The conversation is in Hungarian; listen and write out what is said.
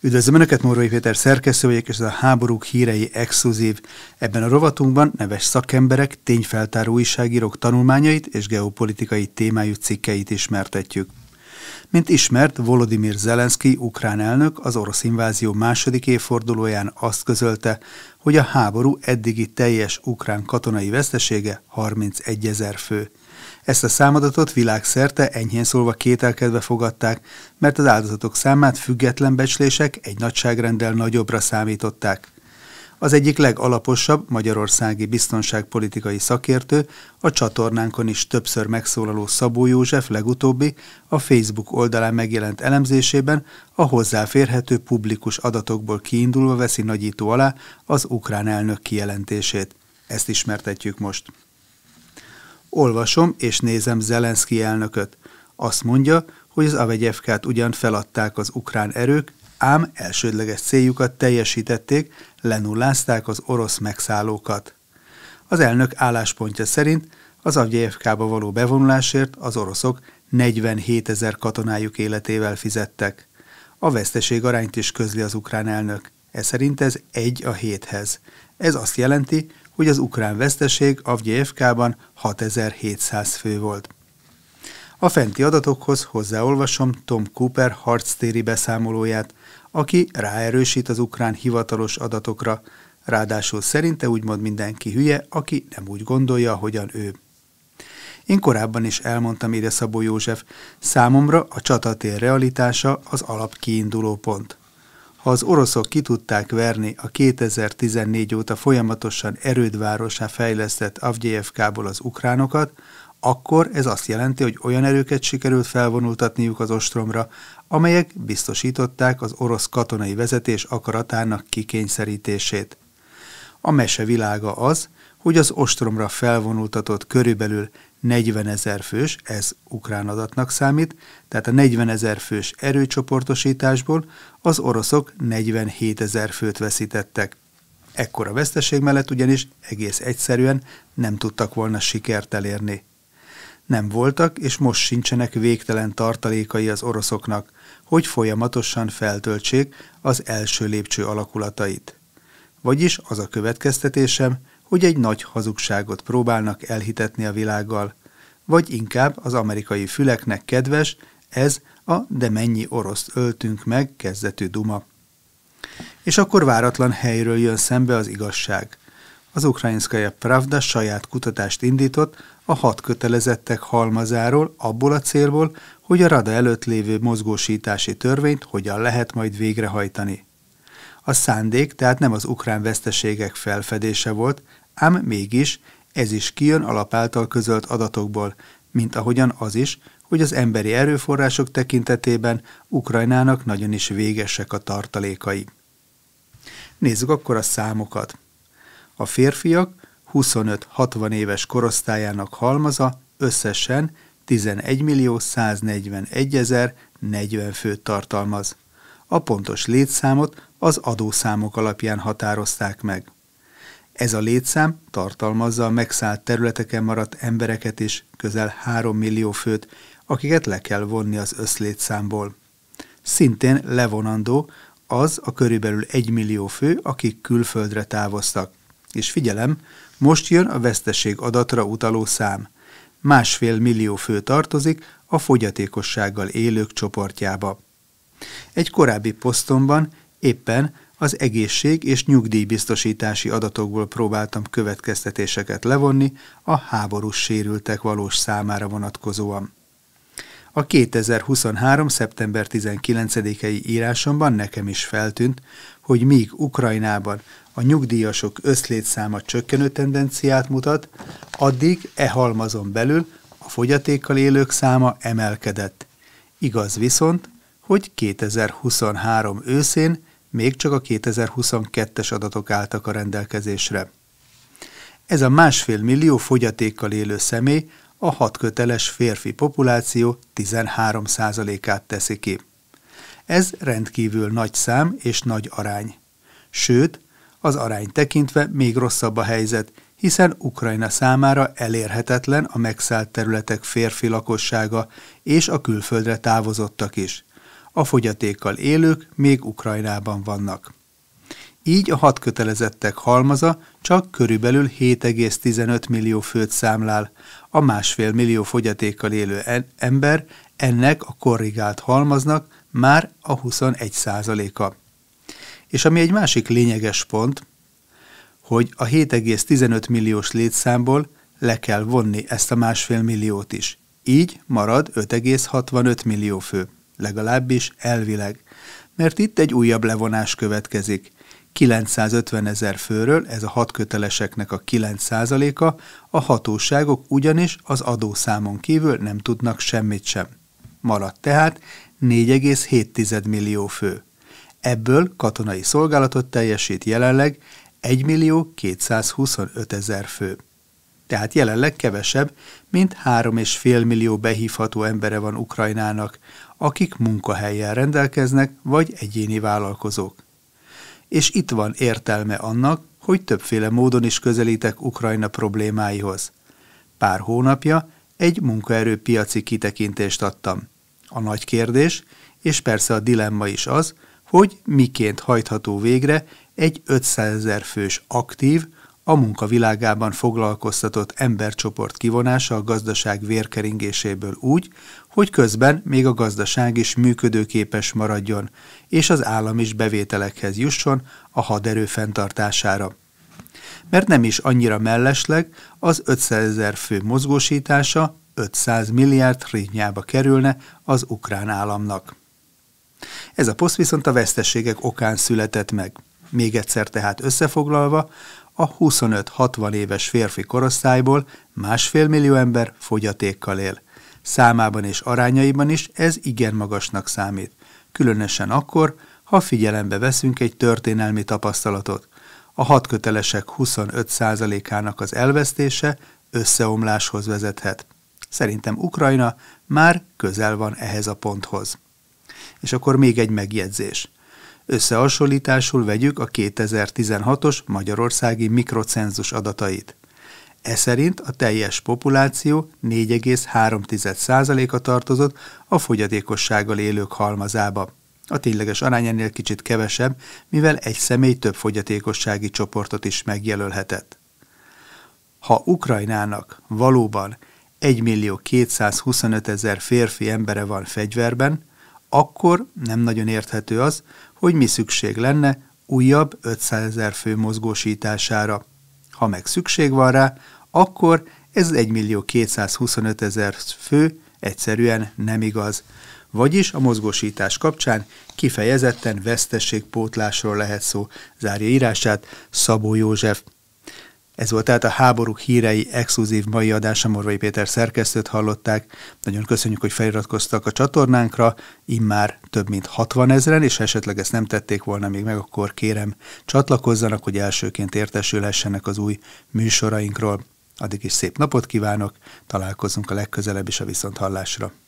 Üdvözlöm Önöket, Morvai Péter szerkesztő vagyok, és ez a háborúk hírei exkluzív. Ebben a rovatunkban neves szakemberek, tényfeltáró újságírók tanulmányait és geopolitikai témájú cikkeit ismertetjük. Mint ismert, Volodymyr Zelenszky, ukrán elnök az orosz invázió második évfordulóján azt közölte, hogy a háború eddigi teljes ukrán katonai vesztesége 31 ezer fő. Ezt a számadatot világszerte enyhén szólva kételkedve fogadták, mert az áldozatok számát független becslések egy nagyságrendel nagyobbra számították. Az egyik legalaposabb magyarországi biztonságpolitikai szakértő, a csatornánkon is többször megszólaló Szabó József legutóbbi a Facebook oldalán megjelent elemzésében a hozzáférhető publikus adatokból kiindulva veszi nagyító alá az ukrán elnök kijelentését. Ezt ismertetjük most. Olvasom és nézem Zelenszky elnököt. Azt mondja, hogy az Avegyevkát ugyan feladták az ukrán erők, ám elsődleges céljukat teljesítették, lenullázták az orosz megszállókat. Az elnök álláspontja szerint az Avgyevkába való bevonulásért az oroszok 47 ezer katonájuk életével fizettek. A veszteség arányt is közli az ukrán elnök. Ez szerint ez egy a héthez. Ez azt jelenti, hogy az ukrán veszteség Avgyevkában 6700 fő volt. A fenti adatokhoz hozzáolvasom Tom Cooper harctéri beszámolóját, aki ráerősít az ukrán hivatalos adatokra, ráadásul szerinte úgymond mindenki hülye, aki nem úgy gondolja, hogyan ő. Én korábban is elmondtam, ide Szabó József, számomra a csatatér realitása az alap kiinduló pont. Ha az oroszok ki tudták verni a 2014 óta folyamatosan erődvárosá fejlesztett Avgyevkából az ukránokat, akkor ez azt jelenti, hogy olyan erőket sikerült felvonultatniuk az ostromra, amelyek biztosították az orosz katonai vezetés akaratának kikényszerítését. A mese világa az, hogy az ostromra felvonultatott körülbelül 40 ezer fős, ez ukrán adatnak számít, tehát a 40 ezer fős erőcsoportosításból az oroszok 47 ezer főt veszítettek. Ekkora veszteség mellett ugyanis egész egyszerűen nem tudtak volna sikert elérni. Nem voltak, és most sincsenek végtelen tartalékai az oroszoknak, hogy folyamatosan feltöltsék az első lépcső alakulatait. Vagyis az a következtetésem, hogy egy nagy hazugságot próbálnak elhitetni a világgal, vagy inkább az amerikai füleknek kedves, ez a de mennyi oroszt öltünk meg kezdetű duma. És akkor váratlan helyről jön szembe az igazság. Az ukrajinszkaja Pravda saját kutatást indított a hat kötelezettek halmazáról abból a célból, hogy a Rada előtt lévő mozgósítási törvényt hogyan lehet majd végrehajtani. A szándék tehát nem az ukrán veszteségek felfedése volt, ám mégis ez is kijön alapáltal közölt adatokból, mint ahogyan az is, hogy az emberi erőforrások tekintetében Ukrajnának nagyon is végesek a tartalékai. Nézzük akkor a számokat. A férfiak 25-60 éves korosztályának halmaza összesen 11 millió 141 ezer 40 főt tartalmaz a pontos létszámot az adószámok alapján határozták meg. Ez a létszám tartalmazza a megszállt területeken maradt embereket is, közel 3 millió főt, akiket le kell vonni az összlétszámból. Szintén levonandó az a körülbelül 1 millió fő, akik külföldre távoztak. És figyelem, most jön a veszteség adatra utaló szám. Másfél millió fő tartozik a fogyatékossággal élők csoportjába. Egy korábbi posztomban éppen az egészség és nyugdíjbiztosítási adatokból próbáltam következtetéseket levonni a háborús sérültek valós számára vonatkozóan. A 2023. szeptember 19-i írásomban nekem is feltűnt, hogy míg Ukrajnában a nyugdíjasok összlétszáma csökkenő tendenciát mutat, addig e halmazon belül a fogyatékkal élők száma emelkedett. Igaz viszont, hogy 2023 őszén még csak a 2022-es adatok álltak a rendelkezésre. Ez a másfél millió fogyatékkal élő személy a hatköteles férfi populáció 13%-át teszi ki. Ez rendkívül nagy szám és nagy arány. Sőt, az arány tekintve még rosszabb a helyzet, hiszen Ukrajna számára elérhetetlen a megszállt területek férfi lakossága és a külföldre távozottak is a fogyatékkal élők még Ukrajnában vannak. Így a hat kötelezettek halmaza csak körülbelül 7,15 millió főt számlál, a másfél millió fogyatékkal élő ember ennek a korrigált halmaznak már a 21 százaléka. És ami egy másik lényeges pont, hogy a 7,15 milliós létszámból le kell vonni ezt a másfél milliót is. Így marad 5,65 millió fő legalábbis elvileg. Mert itt egy újabb levonás következik. 950 ezer főről, ez a hat köteleseknek a 9%-a, a hatóságok ugyanis az adószámon kívül nem tudnak semmit sem. Maradt tehát 4,7 millió fő. Ebből katonai szolgálatot teljesít jelenleg 1 millió 225 ezer fő tehát jelenleg kevesebb, mint 3,5 millió behívható embere van Ukrajnának, akik munkahelyen rendelkeznek, vagy egyéni vállalkozók. És itt van értelme annak, hogy többféle módon is közelítek Ukrajna problémáihoz. Pár hónapja egy munkaerőpiaci kitekintést adtam. A nagy kérdés, és persze a dilemma is az, hogy miként hajtható végre egy 500 ezer fős aktív, a munka világában foglalkoztatott embercsoport kivonása a gazdaság vérkeringéséből úgy, hogy közben még a gazdaság is működőképes maradjon, és az állam is bevételekhez jusson a haderő fenntartására. Mert nem is annyira mellesleg az 500 ezer fő mozgósítása 500 milliárd hrivnyába kerülne az ukrán államnak. Ez a poszt viszont a veszteségek okán született meg. Még egyszer tehát összefoglalva, a 25-60 éves férfi korosztályból másfél millió ember fogyatékkal él. Számában és arányaiban is ez igen magasnak számít, különösen akkor, ha figyelembe veszünk egy történelmi tapasztalatot. A hat kötelesek 25%-ának az elvesztése összeomláshoz vezethet. Szerintem Ukrajna már közel van ehhez a ponthoz. És akkor még egy megjegyzés. Összehasonlításul vegyük a 2016-os magyarországi mikrocenzus adatait. E szerint a teljes populáció 4,3%-a tartozott a fogyatékossággal élők halmazába. A tényleges arány ennél kicsit kevesebb, mivel egy személy több fogyatékossági csoportot is megjelölhetett. Ha Ukrajnának valóban 1 millió 225 ezer férfi embere van fegyverben, akkor nem nagyon érthető az, hogy mi szükség lenne újabb 500 ezer fő mozgósítására. Ha meg szükség van rá, akkor ez 1 millió 225 ezer fő egyszerűen nem igaz. Vagyis a mozgósítás kapcsán kifejezetten vesztességpótlásról lehet szó, zárja írását Szabó József. Ez volt tehát a háborúk hírei exkluzív mai adása, Morvai Péter szerkesztőt hallották. Nagyon köszönjük, hogy feliratkoztak a csatornánkra, immár több mint 60 ezeren, és ha esetleg ezt nem tették volna még meg, akkor kérem csatlakozzanak, hogy elsőként értesülhessenek az új műsorainkról. Addig is szép napot kívánok, találkozunk a legközelebb is a Viszonthallásra.